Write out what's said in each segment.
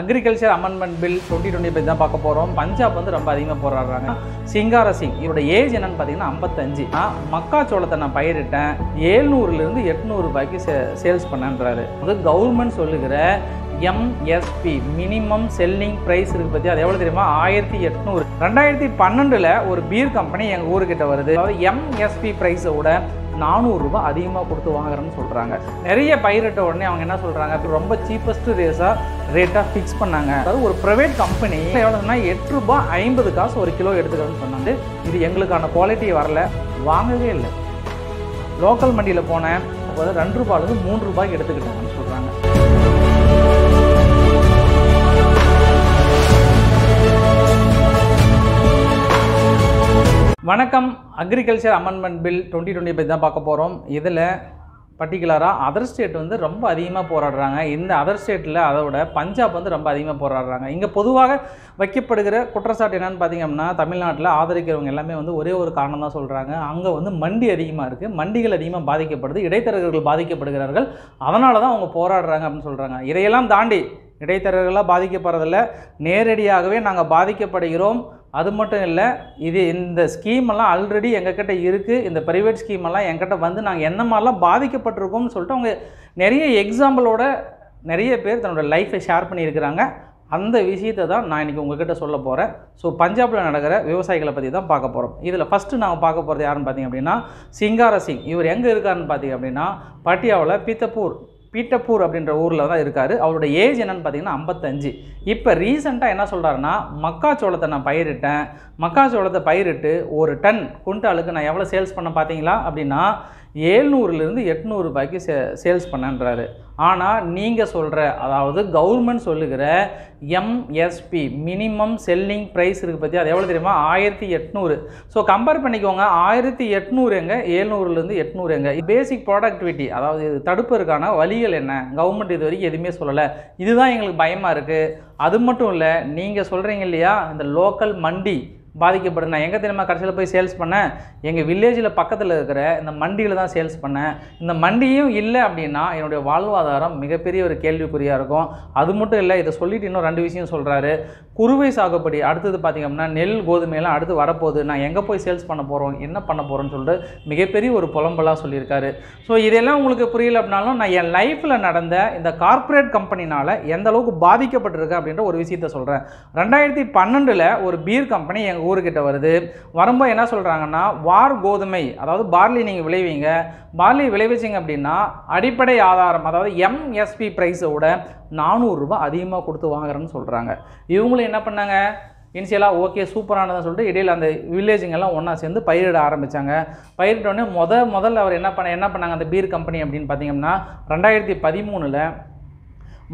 agriculture amendment bill twenty twenty பற்றி தான் பார்க்க போகிறோம் பஞ்சாப் வந்து ரொம்ப அதிகமாக போராடுறாங்க சிங்கார சிங் இவரோட ஏஜ் என்னன்னு பார்த்தீங்கன்னா ஐம்பத்தஞ்சு நான் மக்காச்சோளத்தை நான் பயிரிட்டேன் ஏழ்நூறுலேருந்து எட்நூறு ரூபாய்க்கு சே சேல்ஸ் பண்ணன்றாரு அது கவர்மெண்ட் சொல்லுகிற எம்எஸ்பி மினிமம் செல்லிங் ப்ரைஸ் இருக்கு பற்றி அது எவ்வளோ தெரியுமா ஆயிரத்தி எட்நூறு ரெண்டாயிரத்தி பன்னெண்டுல ஒரு பீர் கம்பெனி எங்கள் ஊருக்கிட்ட வருது அதாவது எம்எஸ்பி ப்ரைஸை விட நானூறுரூபா அதிகமாக கொடுத்து வாங்குறேன்னு சொல்கிறாங்க நிறைய பயிரிட்ட உடனே அவங்க என்ன சொல்கிறாங்க ரொம்ப சீப்பஸ்ட் ரேஸாக ரேட்டாக ஃபிக்ஸ் பண்ணாங்க அதாவது ஒரு ப்ரைவேட் கம்பெனி எவ்வளோன்னா எட்டு ரூபாய் ஐம்பது காசு ஒரு கிலோ எடுத்துக்கிறேன்னு சொன்னாங்க இது எங்களுக்கான குவாலிட்டி வரல வாங்கவே இல்லை லோக்கல் மண்டியில் போனேன் ரெண்டு ரூபாயிலேருந்து மூணு ரூபாய்க்கு எடுத்துக்கிட்டாங்க வணக்கம் agriculture amendment bill twenty twenty பற்றி தான் பார்க்க போகிறோம் இதில் பர்டிகுலராக அதர் ஸ்டேட் வந்து ரொம்ப அதிகமாக போராடுறாங்க இந்த அதர் ஸ்டேட்டில் அதோட பஞ்சாப் வந்து ரொம்ப அதிகமாக போராடுறாங்க இங்கே பொதுவாக வைக்கப்படுகிற குற்றச்சாட்டு என்னென்னு அப்படின்னா தமிழ்நாட்டில் ஆதரிக்கிறவங்க எல்லாமே வந்து ஒரே ஒரு காரணம் தான் சொல்கிறாங்க அங்கே வந்து மண்டி அதிகமாக இருக்குது மண்டிகள் அதிகமாக பாதிக்கப்படுது இடைத்தரகர்கள் பாதிக்கப்படுகிறார்கள் அதனால தான் அவங்க போராடுறாங்க அப்படின்னு சொல்கிறாங்க இதையெல்லாம் தாண்டி இடைத்தரகர்களாக பாதிக்கப்படுறதில்ல நேரடியாகவே நாங்கள் பாதிக்கப்படுகிறோம் அது மட்டும் இல்லை இது இந்த ஸ்கீமெல்லாம் ஆல்ரெடி எங்கக்கிட்ட இருக்குது இந்த ப்ரைவேட் ஸ்கீமெல்லாம் எங்கிட்ட வந்து நாங்கள் என்ன மாதிரிலாம் பாதிக்கப்பட்டிருக்கோம்னு சொல்லிட்டு அவங்க நிறைய எக்ஸாம்பிளோட நிறைய பேர் தன்னோட லைஃப்பை ஷேர் பண்ணியிருக்கிறாங்க அந்த விஷயத்தை தான் நான் இன்றைக்கி உங்ககிட்ட சொல்ல போகிறேன் ஸோ பஞ்சாபில் நடக்கிற விவசாயிகளை பற்றி தான் பார்க்க போகிறோம் இதில் ஃபஸ்ட்டு நாங்கள் பார்க்க போகிறது யாருன்னு பார்த்தீங்க அப்படின்னா சிங்கார சிங் இவர் எங்கே இருக்காருன்னு பார்த்தீங்க அப்படின்னா பட்டியாவில் பித்தப்பூர் பீட்டப்பூர் அப்படின்ற ஊரில் தான் இருக்கார் அவரோட ஏஜ் என்னென்னு பார்த்தீங்கன்னா ஐம்பத்தஞ்சு இப்போ ரீசெண்டாக என்ன சொல்கிறாருன்னா மக்காச்சோளத்தை நான் பயிரிட்டேன் மக்காச்சோளத்தை பயிரிட்டு ஒரு டன் குண்டாளுக்கு நான் எவ்வளோ சேல்ஸ் பண்ண பார்த்தீங்களா அப்படின்னா ஏழ்நூறுலேருந்து எட்நூறு ரூபாய்க்கு சே சேல்ஸ் பண்ணன்றாரு ஆனால் நீங்கள் சொல்கிற அதாவது கவர்மெண்ட் சொல்லுகிற எம்எஸ்பி மினிமம் செல்லிங் ப்ரைஸ் இருக்குது பற்றி அது எவ்வளோ தெரியுமா ஆயிரத்தி எட்நூறு ஸோ கம்பேர் பண்ணிக்கோங்க ஆயிரத்தி எட்நூறு எங்க ஏழ்நூறுலேருந்து எட்நூறு எங்க பேசிக் ப்ராடக்டிவிட்டி அதாவது தடுப்பதற்கான வழிகள் என்ன கவர்மெண்ட் இது வரைக்கும் எதுவுமே சொல்லலை இதுதான் எங்களுக்கு பயமாக இருக்குது அது மட்டும் இல்லை நீங்கள் சொல்கிறீங்க இல்லையா இந்த லோக்கல் மண்டி பாதிக்கப்படுது நான் எங்கே தெரியுமா கடைசியில் போய் சேல்ஸ் பண்ணேன் எங்கள் வில்லேஜில் பக்கத்தில் இருக்கிற இந்த மண்டியில் தான் சேல்ஸ் பண்ணேன் இந்த மண்டியும் இல்லை அப்படின்னா என்னுடைய வாழ்வாதாரம் மிகப்பெரிய ஒரு கேள்விக்குறியாக இருக்கும் அது மட்டும் இல்லை இதை சொல்லிட்டு இன்னும் ரெண்டு விஷயம் சொல்கிறாரு குறுவை சாகுபடி அடுத்தது பார்த்திங்க அப்படின்னா நெல் கோதுமையெல்லாம் அடுத்து வரப்போகுது நான் எங்கே போய் சேல்ஸ் பண்ண போகிறோம் என்ன பண்ண போகிறோன்னு சொல்லிட்டு மிகப்பெரிய ஒரு புலம்பலாக சொல்லியிருக்காரு ஸோ இதெல்லாம் உங்களுக்கு புரியல அப்படின்னாலும் நான் என் லைஃப்பில் நடந்த இந்த கார்ப்பரேட் கம்பெனினால் எந்த அளவுக்கு பாதிக்கப்பட்டிருக்கேன் அப்படின்ற ஒரு விஷயத்த சொல்கிறேன் ரெண்டாயிரத்தி பன்னெண்டில் ஒரு பீர் கம்பெனி எங்கள் எங்கள் ஊருக்கிட்ட வருது வரும்போது என்ன சொல்கிறாங்கன்னா வார் கோதுமை அதாவது பார்லி நீங்கள் விளைவிங்க பார்லி விளைவிச்சிங்க அப்படின்னா அடிப்படை ஆதாரம் அதாவது எம்எஸ்பி ப்ரைஸை விட நானூறுரூபா அதிகமாக கொடுத்து வாங்குறேன்னு சொல்கிறாங்க இவங்களும் என்ன பண்ணாங்க இனிஷியலாக ஓகே சூப்பரானதுன்னு சொல்லிட்டு இடையில் அந்த வில்லேஜுங்கெல்லாம் ஒன்றா சேர்ந்து பயிரிட ஆரம்பித்தாங்க பயிரிட்டோடனே முத முதல்ல அவர் என்ன பண்ண என்ன பண்ணாங்க அந்த பீர் கம்பெனி அப்படின்னு பார்த்தீங்கன்னா ரெண்டாயிரத்தி பதிமூணில்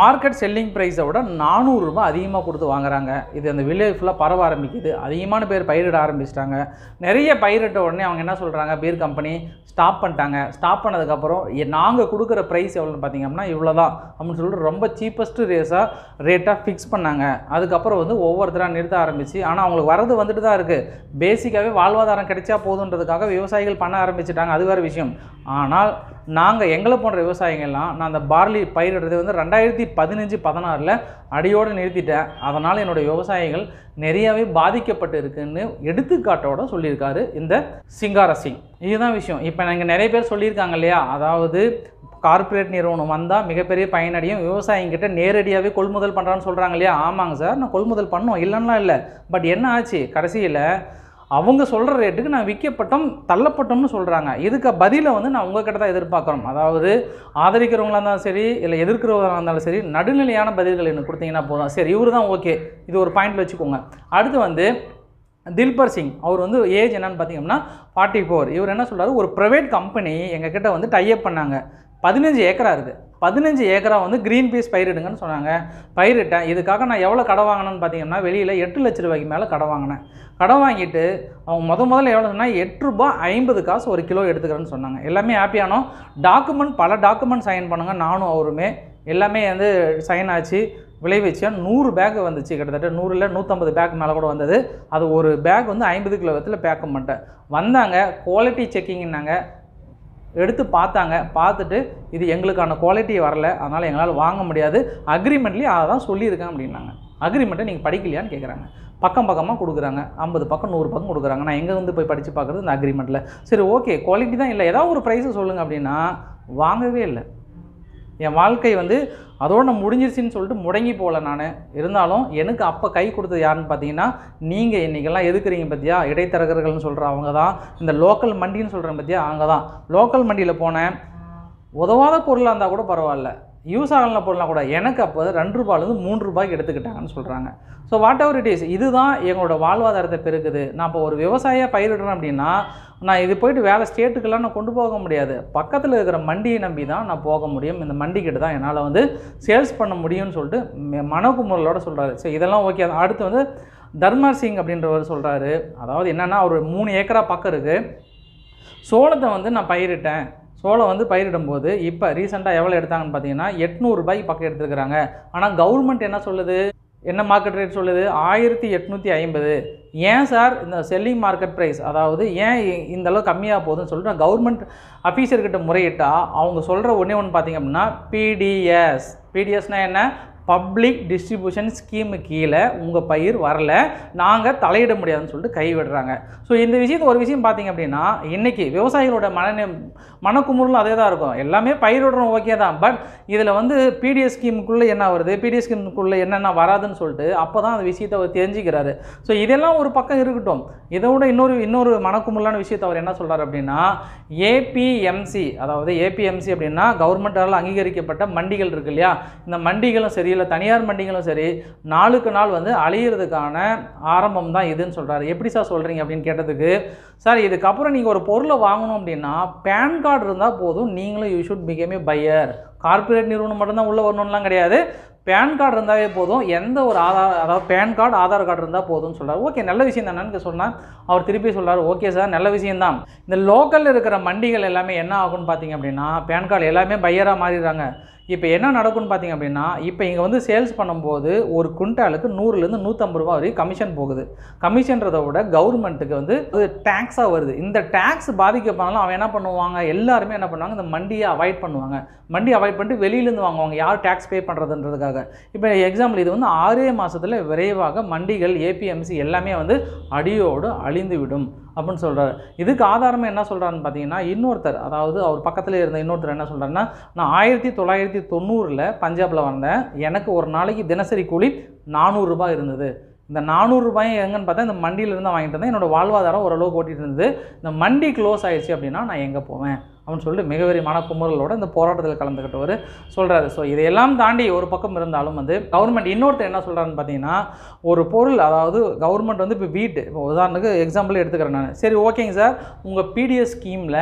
மார்க்கெட் செல்லிங் ப்ரைஸை விட நானூறுரூபா அதிகமாக கொடுத்து வாங்குறாங்க இது அந்த வில்லேஜ் ஃபுல்லாக பரவ ஆரம்பிக்குது அதிகமான பேர் பயிரிட ஆரம்பிச்சிட்டாங்க நிறைய பயிரிட்ட உடனே அவங்க என்ன சொல்கிறாங்க பீர் கம்பெனி ஸ்டாப் பண்ணிட்டாங்க ஸ்டாப் பண்ணதுக்கப்புறம் நாங்கள் கொடுக்குற ப்ரைஸ் எவ்வளோன்னு பார்த்தீங்கன்னா இவ்வளோ தான் அப்படின்னு சொல்லிட்டு ரொம்ப சீப்பஸ்ட்டு ரேஸாக ரேட்டாக ஃபிக்ஸ் பண்ணாங்க அதுக்கப்புறம் வந்து ஒவ்வொருத்தராக நிறுத்த ஆரம்பிச்சு ஆனால் அவங்களுக்கு வரது வந்துட்டு தான் இருக்குது பேசிக்காகவே வாழ்வாதாரம் கிடைச்சா போதுன்றதுக்காக விவசாயிகள் பண்ண ஆரம்பிச்சிட்டாங்க அது வேறு விஷயம் ஆனால் நாங்கள் எங்களை போன்ற விவசாயிகள்லாம் நான் அந்த பார்லி பயிரிடுறது வந்து ரெண்டாயிரத்தி ரெண்டாயிரத்தி பதினஞ்சு பதினாறில் அடியோடு நிறுத்திட்டேன் அதனால் என்னுடைய விவசாயிகள் நிறையாவே பாதிக்கப்பட்டு இருக்குன்னு எடுத்துக்காட்டோட சொல்லியிருக்காரு இந்த சிங்காரசி இதுதான் விஷயம் இப்போ நாங்கள் நிறைய பேர் சொல்லியிருக்காங்க இல்லையா அதாவது கார்ப்பரேட் நிறுவனம் வந்தால் மிகப்பெரிய பயனடையும் விவசாயிங்கிட்ட நேரடியாகவே கொள்முதல் பண்ணுறான்னு சொல்கிறாங்க இல்லையா ஆமாங்க சார் நான் கொள்முதல் பண்ணோம் இல்லைன்னா இல்லை பட் என்ன ஆச்சு கடைசியில் அவங்க சொல்கிற ரேட்டுக்கு நான் விற்கப்பட்டோம் தள்ளப்பட்டோம்னு சொல்கிறாங்க இதுக்கு பதிலை வந்து நான் கிட்ட தான் எதிர்பார்க்குறோம் அதாவது ஆதரிக்கிறவங்களாக இருந்தாலும் சரி இல்லை எதிர்க்கிறவங்களாக இருந்தாலும் சரி நடுநிலையான பதில்கள் எனக்கு கொடுத்தீங்கன்னா போதும் சரி இவர் தான் ஓகே இது ஒரு பாயிண்ட்டில் வச்சுக்கோங்க அடுத்து வந்து தில்பர் சிங் அவர் வந்து ஏஜ் என்னன்னு பார்த்தீங்கன்னா ஃபார்ட்டி ஃபோர் இவர் என்ன சொல்கிறார் ஒரு ப்ரைவேட் கம்பெனி கிட்டே வந்து டைப் பண்ணாங்க பதினஞ்சு ஏக்கரா இருக்குது பதினஞ்சு ஏக்கரா வந்து க்ரீன் பீஸ் பயிரிடுங்கன்னு சொன்னாங்க பயிரிட்டேன் இதுக்காக நான் எவ்வளோ கடை வாங்கினேன்னு பார்த்தீங்கன்னா வெளியில் எட்டு லட்ச ரூபாய்க்கு மேலே கடை வாங்கினேன் கடை வாங்கிட்டு அவங்க முத முதல்ல எவ்வளோ சொன்னால் எட்டு ரூபாய் ஐம்பது காசு ஒரு கிலோ எடுத்துக்கிறேன்னு சொன்னாங்க எல்லாமே ஹாப்பியானோம் டாக்குமெண்ட் பல டாக்குமெண்ட் சைன் பண்ணுங்கள் நானும் அவருமே எல்லாமே வந்து சைன் ஆச்சு விளைவிச்சா நூறு பேக் வந்துச்சு கிட்டத்தட்ட நூறில் நூற்றம்பது பேக் மேலே கூட வந்தது அது ஒரு பேக் வந்து ஐம்பது கிலோ விதத்தில் பேக்கம் பண்ணிட்டேன் வந்தாங்க குவாலிட்டி செக்கிங்னாங்க எடுத்து பார்த்தாங்க பார்த்துட்டு இது எங்களுக்கான குவாலிட்டி வரல அதனால் எங்களால் வாங்க முடியாது அக்ரிமெண்ட்லேயும் அதை தான் சொல்லியிருக்கேன் அப்படின்னாங்க அக்ரிமெண்ட்டை நீங்கள் படிக்கலையான்னு கேட்குறாங்க பக்கம் பக்கமாக கொடுக்குறாங்க ஐம்பது பக்கம் நூறு பக்கம் கொடுக்குறாங்க நான் எங்கே வந்து போய் படித்து பார்க்குறது இந்த அக்ரிமெண்ட்டில் சரி ஓகே குவாலிட்டி தான் இல்லை ஏதாவது ஒரு ப்ரைஸை சொல்லுங்கள் அப்படின்னா வாங்கவே இல்லை என் வாழ்க்கை வந்து அதோடு முடிஞ்சிருச்சின்னு சொல்லிட்டு முடங்கி போகல நான் இருந்தாலும் எனக்கு அப்போ கை கொடுத்தது யாருன்னு பார்த்தீங்கன்னா நீங்கள் இன்றைக்கெல்லாம் எதுக்குறீங்க பார்த்தியா இடைத்தரகர்கள்னு சொல்கிற அவங்க தான் இந்த லோக்கல் மண்டின்னு சொல்கிறேன் பார்த்தியா அவங்க தான் லோக்கல் மண்டியில் போனேன் உதவாத பொருளாக இருந்தால் கூட பரவாயில்ல யூஸ் ஆகலன பொருளாக கூட எனக்கு அப்போ ரெண்டு ரூபாயிலேருந்து மூன்று ரூபாய்க்கு எடுத்துக்கிட்டாங்கன்னு சொல்கிறாங்க so whatever it is இதுதான் எங்களோட வாழ்வாதாரத்தை பெருக்குது நான் இப்போ ஒரு விவசாயியாக பயிரிடுறேன் அப்படின்னா நான் இது போயிட்டு வேலை ஸ்டேட்டுக்கெல்லாம் நான் கொண்டு போக முடியாது பக்கத்தில் இருக்கிற மண்டியை நம்பி தான் நான் போக முடியும் இந்த மண்டிக்கிட்ட தான் என்னால் வந்து சேல்ஸ் பண்ண முடியும்னு சொல்லிட்டு மனோகுமரலோட சொல்கிறாரு ஸோ இதெல்லாம் ஓகே அடுத்து வந்து தர்மர் சிங் அப்படின்றவர் சொல்கிறாரு அதாவது என்னென்னா அவர் மூணு ஏக்கரா பக்கம் இருக்குது சோளத்தை வந்து நான் பயிரிட்டேன் சோளம் வந்து பயிரிடும்போது இப்போ ரீசெண்டாக எவ்வளோ எடுத்தாங்கன்னு பார்த்தீங்கன்னா எட்நூறுபாய் பக்கம் எடுத்துருக்குறாங்க ஆனால் கவர்மெண்ட் என்ன சொல்லுது என்ன மார்க்கெட் ரேட் சொல்லுது ஆயிரத்தி எட்நூற்றி ஐம்பது ஏன் சார் இந்த செல்லிங் மார்க்கெட் ப்ரைஸ் அதாவது ஏன் இந்த அளவு கம்மியாக போகுதுன்னு சொல்லிட்டு நான் கவர்மெண்ட் அஃபீஸர்கிட்ட முறையிட்டால் அவங்க சொல்கிற ஒன்றே ஒன்று பார்த்திங்க அப்படின்னா பிடிஎஸ் பிடிஎஸ்னால் என்ன பப்ளிக் டிஸ்ட்ரிபியூஷன் ஸ்கீமு கீழே உங்கள் பயிர் வரல நாங்கள் தலையிட முடியாதுன்னு சொல்லிட்டு கைவிடுறாங்க ஸோ இந்த விஷயத்தை ஒரு விஷயம் பார்த்தீங்க அப்படின்னா இன்றைக்கி விவசாயிகளோட மன மனக்குமுறலும் அதே தான் இருக்கும் எல்லாமே பயிரிடுறோம் ஓகே தான் பட் இதில் வந்து பிடிஎஸ் ஸ்கீமுக்குள்ளே என்ன வருது பிடிஎஸ் ஸ்கீமுக்குள்ளே என்னென்ன வராதுன்னு சொல்லிட்டு அப்போ தான் அந்த விஷயத்தை அவர் தெரிஞ்சுக்கிறாரு ஸோ இதெல்லாம் ஒரு பக்கம் இருக்கட்டும் இதை விட இன்னொரு இன்னொரு மனக்குமுறலான விஷயத்தை அவர் என்ன சொல்கிறார் அப்படின்னா ஏபிஎம்சி அதாவது ஏபிஎம்சி அப்படின்னா கவர்மெண்ட்டால் அங்கீகரிக்கப்பட்ட மண்டிகள் இருக்கு இல்லையா இந்த மண்டிகளும் சரி இல்லை தனியார் மண்டிகளும் சரி நாளுக்கு நாள் வந்து அழியிறதுக்கான ஆரம்பம் தான் இதுன்னு சொல்கிறாரு எப்படி சார் சொல்கிறீங்க அப்படின்னு கேட்டதுக்கு சார் இதுக்கப்புறம் நீங்கள் ஒரு பொருளை வாங்கணும் அப்படின்னா பேன் கார்டு இருந்தால் போதும் நீங்களும் you should become a buyer corporate நிறுவனம் மட்டும்தான் உள்ளே வரணும்லாம் கிடையாது பேன் கார்டு இருந்தாவே போதும் எந்த ஒரு ஆதார் அதாவது பேன் கார்டு ஆதார் கார்டு இருந்தால் போதும்னு சொல்கிறார் ஓகே நல்ல விஷயம் தானேன்னு சொன்னால் அவர் திருப்பி சொல்கிறார் ஓகே சார் நல்ல விஷயம்தான் இந்த லோக்கலில் இருக்கிற மண்டிகள் எல்லாமே என்ன ஆகும்னு பார்த்தீங்க அப்படின்னா பேன் கார்டு எல்லாமே பையராக மாறிடுறாங்க இப்போ என்ன நடக்கும்னு பார்த்திங்க அப்படின்னா இப்போ இங்கே வந்து சேல்ஸ் பண்ணும்போது ஒரு குவிண்டாலுக்கு நூறுலேருந்து நூற்றம்பது ரூபா வரைக்கும் கமிஷன் போகுது கமிஷன்றதை விட கவர்மெண்ட்டுக்கு வந்து டேக்ஸாக வருது இந்த டேக்ஸ் பாதிக்கப்படலாம் அவன் என்ன பண்ணுவாங்க எல்லாருமே என்ன பண்ணுவாங்க இந்த மண்டியை அவாய்ட் பண்ணுவாங்க மண்டி அவாய்ட் பண்ணிட்டு வெளியிலேருந்து வாங்குவாங்க யார் டேக்ஸ் பே பண்ணுறதுன்றதுக்காக இப்போ எக்ஸாம்பிள் இது வந்து ஆறே மாதத்தில் விரைவாக மண்டிகள் ஏபிஎம்சி எல்லாமே வந்து அடியோடு அழிந்துவிடும் அப்படின்னு சொல்கிறாரு இதுக்கு ஆதாரமாக என்ன சொல்கிறாருன்னு பார்த்தீங்கன்னா இன்னொருத்தர் அதாவது அவர் பக்கத்தில் இருந்த இன்னொருத்தர் என்ன சொல்கிறாருன்னா நான் ஆயிரத்தி தொள்ளாயிரத்தி தொள்ளாயிரத்தி தொண்ணூறில் பஞ்சாபில் வந்தேன் எனக்கு ஒரு நாளைக்கு தினசரி கூலி நானூறுரூபா இருந்தது இந்த நானூறுபாய் எங்கன்னு பார்த்தா இந்த மண்டியிலேருந்து வாங்கிட்டு இருந்தேன் என்னோடய வாழ்வாதாரம் ஓரளவு ஓட்டிகிட்டு இருந்தது இந்த மண்டி க்ளோஸ் ஆயிடுச்சு அப்படின்னா நான் எங்கே போவேன் அப்படின்னு சொல்லிட்டு மன மனக்குமுறலோட இந்த போராட்டத்தில் கலந்துக்கிட்டவர் சொல்கிறாரு ஸோ இதையெல்லாம் தாண்டி ஒரு பக்கம் இருந்தாலும் வந்து கவர்மெண்ட் இன்னொருத்தர் என்ன சொல்கிறான்னு பார்த்தீங்கன்னா ஒரு பொருள் அதாவது கவர்மெண்ட் வந்து இப்போ வீட்டு இப்போ உதாரணத்துக்கு எக்ஸாம்பிள் எடுத்துக்கிறேன் நான் சரி ஓகேங்க சார் உங்கள் பிடிஎஸ் ஸ்கீமில்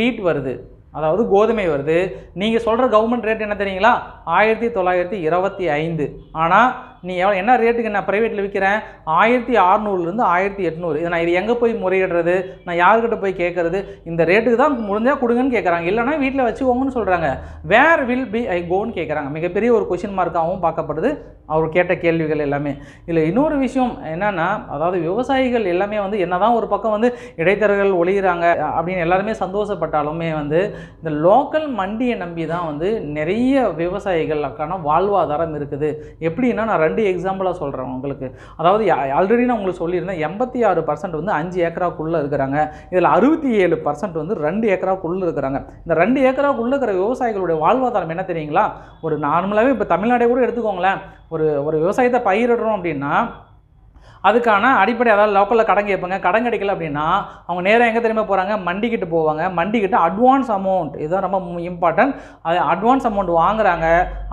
வீட் வருது அதாவது கோதுமை வருது நீங்கள் சொல்கிற கவர்மெண்ட் ரேட் என்ன தெரியுங்களா ஆயிரத்தி தொள்ளாயிரத்தி இருபத்தி ஐந்து ஆனால் நீ எவ்வளோ என்ன ரேட்டுக்கு நான் ப்ரைவேட்டில் விற்கிறேன் ஆயிரத்தி அறநூறுலேருந்து ஆயிரத்தி எட்நூறு இதை நான் இது எங்கே போய் முறையிடுறது நான் யாருக்கிட்ட போய் கேட்குறது இந்த ரேட்டுக்கு தான் முடிஞ்சால் கொடுங்கன்னு கேட்குறாங்க இல்லைனா வீட்டில் வச்சுக்கோங்கன்னு சொல்கிறாங்க வேர் வில் பி ஐ கோன்னு கேட்குறாங்க மிகப்பெரிய ஒரு கொஷின் மார்க்காகவும் பார்க்கப்படுது அவர் கேட்ட கேள்விகள் எல்லாமே இதில் இன்னொரு விஷயம் என்னென்னா அதாவது விவசாயிகள் எல்லாமே வந்து என்னதான் ஒரு பக்கம் வந்து இடைத்தரகர்கள் ஒழிகிறாங்க அப்படின்னு எல்லாருமே சந்தோஷப்பட்டாலுமே வந்து இந்த லோக்கல் மண்டியை நம்பி தான் வந்து நிறைய விவசாயிகளுக்கான வாழ்வாதாரம் இருக்குது எப்படின்னா நான் ரெண்டு எக்ஸாம்பிளாக சொல்கிறேன் உங்களுக்கு அதாவது ஆல்ரெடி நான் உங்களுக்கு சொல்லியிருந்தேன் எண்பத்தி ஆறு பர்சன்ட் வந்து அஞ்சு ஏக்கராக்குள்ளே இருக்கிறாங்க இதில் அறுபத்தி ஏழு பர்சன்ட் வந்து ரெண்டு ஏக்கராக்குள்ளே இருக்கிறாங்க இந்த ரெண்டு ஏக்கராக்குள்ளே இருக்கிற விவசாயிகளுடைய வாழ்வாதாரம் என்ன தெரியுங்களா ஒரு நார்மலாகவே இப்போ தமிழ்நாடே கூட எடுத்துக்கோங்களேன் ஒரு ஒரு ஒரு விவசாயத்தை பயிரிடுறோம் அப்படின்னா அதுக்கான அடிப்படை அதாவது லோக்கலில் கடன் கேட்பாங்க கடன் கிடைக்கல அப்படின்னா அவங்க நேராக எங்கே தெரியுமா போகிறாங்க மண்டிக்கிட்டு போவாங்க மண்டிக்கிட்டு அட்வான்ஸ் அமௌண்ட் இதுதான் ரொம்ப இம்பார்ட்டன்ட் அது அட்வான்ஸ் அமௌண்ட் வாங்குறாங்க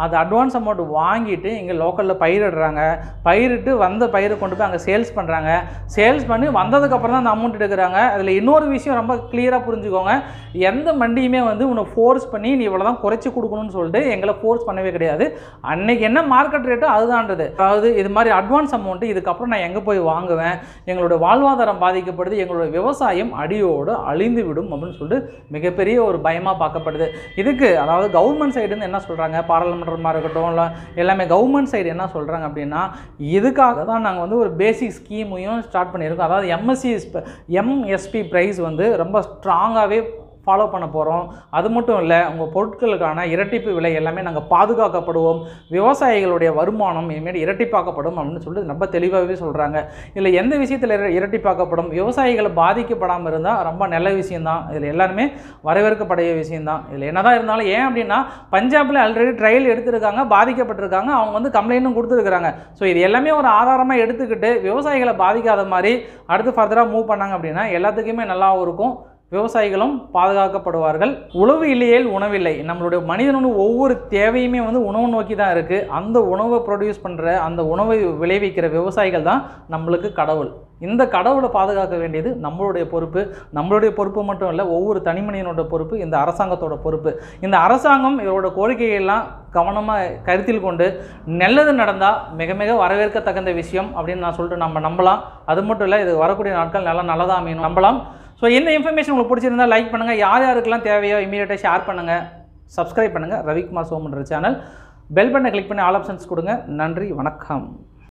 அது அட்வான்ஸ் அமௌண்ட் வாங்கிட்டு இங்கே லோக்கலில் பயிரிடுறாங்க பயிரிட்டு வந்த பயிரை கொண்டு போய் அங்கே சேல்ஸ் பண்ணுறாங்க சேல்ஸ் பண்ணி வந்ததுக்கப்புறம் தான் அந்த அமௌண்ட் எடுக்கிறாங்க அதில் இன்னொரு விஷயம் ரொம்ப கிளியராக புரிஞ்சுக்கோங்க எந்த மண்டியுமே வந்து உன்னை ஃபோர்ஸ் பண்ணி நீ இவ்வளோ தான் குறைச்சி கொடுக்கணும்னு சொல்லிட்டு எங்களை ஃபோர்ஸ் பண்ணவே கிடையாது அன்னைக்கு என்ன மார்க்கெட் ரேட்டோ அதுதான்றது அதாவது இது மாதிரி அட்வான்ஸ் அமௌண்ட்டு இதுக்கப்புறம் நான் எங்கே எங்கே போய் வாங்குவேன் எங்களோட வாழ்வாதாரம் பாதிக்கப்படுது எங்களோட விவசாயம் அடியோடு அழிந்து விடும் அப்படின்னு சொல்லிட்டு மிகப்பெரிய ஒரு பயமாக பார்க்கப்படுது இதுக்கு அதாவது கவர்மெண்ட் சைடுன்னு என்ன சொல்கிறாங்க பாராளுமன்றமாக இருக்கட்டும் இல்லை எல்லாமே கவர்மெண்ட் சைடு என்ன சொல்கிறாங்க அப்படின்னா இதுக்காக தான் நாங்கள் வந்து ஒரு பேசிக் ஸ்கீமையும் ஸ்டார்ட் பண்ணியிருக்கோம் அதாவது எம்எஸ்சி எம்எஸ்பி ப்ரைஸ் வந்து ரொம்ப ஸ்ட்ராங்காகவே ஃபாலோ பண்ண போகிறோம் அது மட்டும் இல்லை உங்கள் பொருட்களுக்கான இரட்டிப்பு விலை எல்லாமே நாங்கள் பாதுகாக்கப்படுவோம் விவசாயிகளுடைய வருமானம் இனிமேல் இரட்டிப்பாக்கப்படும் அப்படின்னு சொல்லிட்டு ரொம்ப தெளிவாகவே சொல்கிறாங்க இல்லை எந்த விஷயத்தில் இரட்டிப்பாக்கப்படும் விவசாயிகளை பாதிக்கப்படாமல் இருந்தால் ரொம்ப நல்ல விஷயந்தான் இதில் எல்லாருமே வரவேற்கப்படைய விஷயந்தான் இதில் என்ன தான் இருந்தாலும் ஏன் அப்படின்னா பஞ்சாபில் ஆல்ரெடி ட்ரையல் எடுத்திருக்காங்க பாதிக்கப்பட்டிருக்காங்க அவங்க வந்து கம்ப்ளைண்ட்டும் கொடுத்துருக்குறாங்க ஸோ இது எல்லாமே ஒரு ஆதாரமாக எடுத்துக்கிட்டு விவசாயிகளை பாதிக்காத மாதிரி அடுத்து ஃபர்தராக மூவ் பண்ணாங்க அப்படின்னா எல்லாத்துக்குமே நல்லாவும் இருக்கும் விவசாயிகளும் பாதுகாக்கப்படுவார்கள் உழவு இல்லையேல் உணவில்லை நம்மளுடைய மனிதனோட ஒவ்வொரு தேவையுமே வந்து உணவு நோக்கி தான் இருக்குது அந்த உணவை ப்ரொடியூஸ் பண்ணுற அந்த உணவை விளைவிக்கிற விவசாயிகள் தான் நம்மளுக்கு கடவுள் இந்த கடவுளை பாதுகாக்க வேண்டியது நம்மளுடைய பொறுப்பு நம்மளுடைய பொறுப்பு மட்டும் இல்லை ஒவ்வொரு தனி மனிதனோட பொறுப்பு இந்த அரசாங்கத்தோட பொறுப்பு இந்த அரசாங்கம் இவரோட கோரிக்கையெல்லாம் கவனமாக கருத்தில் கொண்டு நல்லது நடந்தால் மிக மிக வரவேற்கத்தக்கந்த விஷயம் அப்படின்னு நான் சொல்லிட்டு நம்ம நம்பலாம் அது மட்டும் இல்லை இது வரக்கூடிய நாட்கள் நல்லா நல்லதாக அமையணும் நம்பலாம் ஸோ இந்த இன்ஃபர்மேஷன் உங்களுக்கு பிடிச்சிருந்தால் லைக் பண்ணுங்கள் யார் யாருக்கெல்லாம் தேவையோ இமீடியட்டாக ஷேர் பண்ணுங்கள் சப்ஸ்கிரைப் பண்ணுங்கள் ரவிக்குமார் சோமன்ற சேனல் பெல் பட்டனை கிளிக் பண்ணி ஆல் ஆப்ஷன்ஸ் கொடுங்க நன்றி வணக்கம்